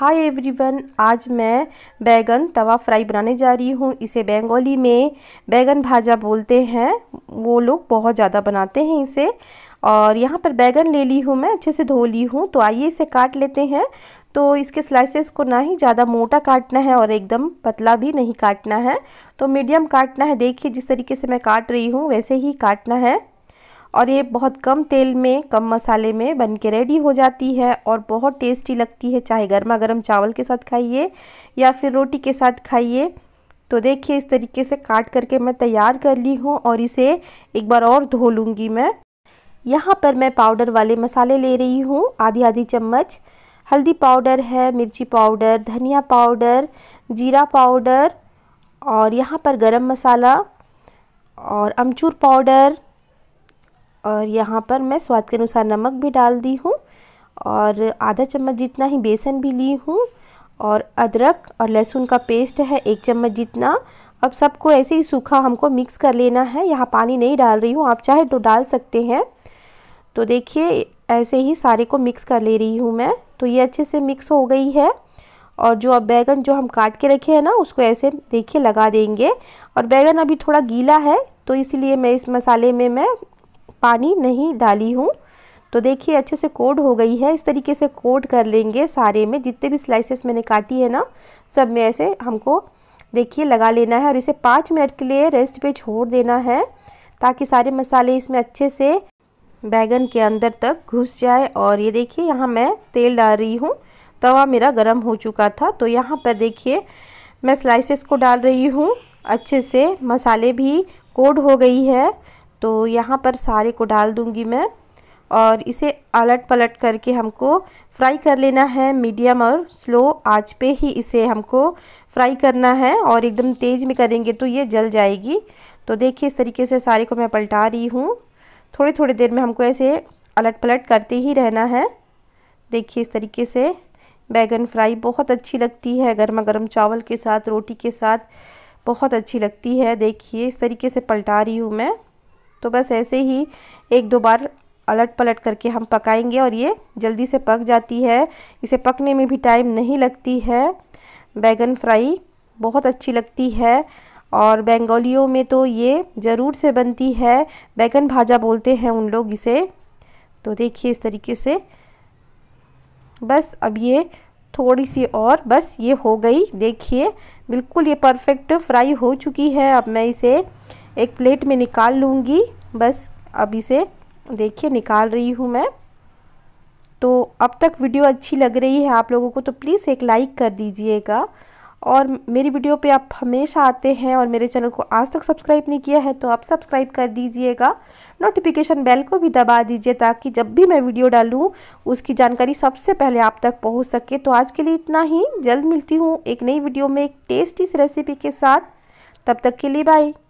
hi everyone आज मैं बैगन तवा फ्राई बनाने जा रही हूँ इसे बंगाली में बैगन भाजा बोलते हैं वो लोग बहुत ज़्यादा बनाते हैं इसे और यहाँ पर बैगन ले ली हूँ मैं अच्छे से धो ली हूँ तो आइए इसे काट लेते हैं तो इसके स्लाइसेस को ना ही ज़्यादा मोटा काटना है और एकदम पतला भी नहीं काटना है तो मीडियम काटना है देखिए जिस तरीके से मैं काट रही हूँ वैसे ही काटना है और ये बहुत कम तेल में कम मसाले में बन के रेडी हो जाती है और बहुत टेस्टी लगती है चाहे गर्मा गर्म चावल के साथ खाइए या फिर रोटी के साथ खाइए तो देखिए इस तरीके से काट करके मैं तैयार कर ली हूँ और इसे एक बार और धो लूँगी मैं यहाँ पर मैं पाउडर वाले मसाले ले रही हूँ आधी आधी चम्मच हल्दी पाउडर है मिर्ची पाउडर धनिया पाउडर जीरा पाउडर और यहाँ पर गरम मसाला और अमचूर पाउडर और यहाँ पर मैं स्वाद के अनुसार नमक भी डाल दी हूँ और आधा चम्मच जितना ही बेसन भी ली हूँ और अदरक और लहसुन का पेस्ट है एक चम्मच जितना अब सबको ऐसे ही सूखा हमको मिक्स कर लेना है यहाँ पानी नहीं डाल रही हूँ आप चाहे तो डाल सकते हैं तो देखिए ऐसे ही सारे को मिक्स कर ले रही हूँ मैं तो ये अच्छे से मिक्स हो गई है और जो अब बैगन जो हम काट के रखे हैं ना उसको ऐसे देखिए लगा देंगे और बैगन अभी थोड़ा गीला है तो इसलिए मैं इस मसाले में मैं पानी नहीं डाली हूँ तो देखिए अच्छे से कोड हो गई है इस तरीके से कोड कर लेंगे सारे में जितने भी स्लाइसेस मैंने काटी है ना सब में ऐसे हमको देखिए लगा लेना है और इसे पाँच मिनट के लिए रेस्ट पे छोड़ देना है ताकि सारे मसाले इसमें अच्छे से बैगन के अंदर तक घुस जाए और ये देखिए यहाँ मैं तेल डाल रही हूँ तवा मेरा गर्म हो चुका था तो यहाँ पर देखिए मैं स्लाइसेस को डाल रही हूँ अच्छे से मसाले भी कोड हो गई है तो यहाँ पर सारे को डाल दूँगी मैं और इसे अलट पलट करके हमको फ्राई कर लेना है मीडियम और स्लो आंच पे ही इसे हमको फ्राई करना है और एकदम तेज़ में करेंगे तो ये जल जाएगी तो देखिए इस तरीके से सारे को मैं पलटा रही हूँ थोड़ी थोड़ी देर में हमको ऐसे अलट पलट करते ही रहना है देखिए इस तरीके से बैगन फ्राई बहुत अच्छी लगती है गर्मा गर्म चावल के साथ रोटी के साथ बहुत अच्छी लगती है देखिए इस तरीके से पलटा रही हूँ मैं तो बस ऐसे ही एक दो बार अलट पलट करके हम पकाएंगे और ये जल्दी से पक जाती है इसे पकने में भी टाइम नहीं लगती है बैगन फ्राई बहुत अच्छी लगती है और बंगालियों में तो ये ज़रूर से बनती है बैगन भाजा बोलते हैं उन लोग इसे तो देखिए इस तरीके से बस अब ये थोड़ी सी और बस ये हो गई देखिए बिल्कुल ये परफेक्ट फ्राई हो चुकी है अब मैं इसे एक प्लेट में निकाल लूँगी बस अब इसे देखिए निकाल रही हूँ मैं तो अब तक वीडियो अच्छी लग रही है आप लोगों को तो प्लीज़ एक लाइक कर दीजिएगा और मेरी वीडियो पे आप हमेशा आते हैं और मेरे चैनल को आज तक सब्सक्राइब नहीं किया है तो आप सब्सक्राइब कर दीजिएगा नोटिफिकेशन बेल को भी दबा दीजिए ताकि जब भी मैं वीडियो डालूँ उसकी जानकारी सबसे पहले आप तक पहुँच सके तो आज के लिए इतना ही जल्द मिलती हूँ एक नई वीडियो में एक टेस्टी रेसिपी के साथ तब तक के लिए बाई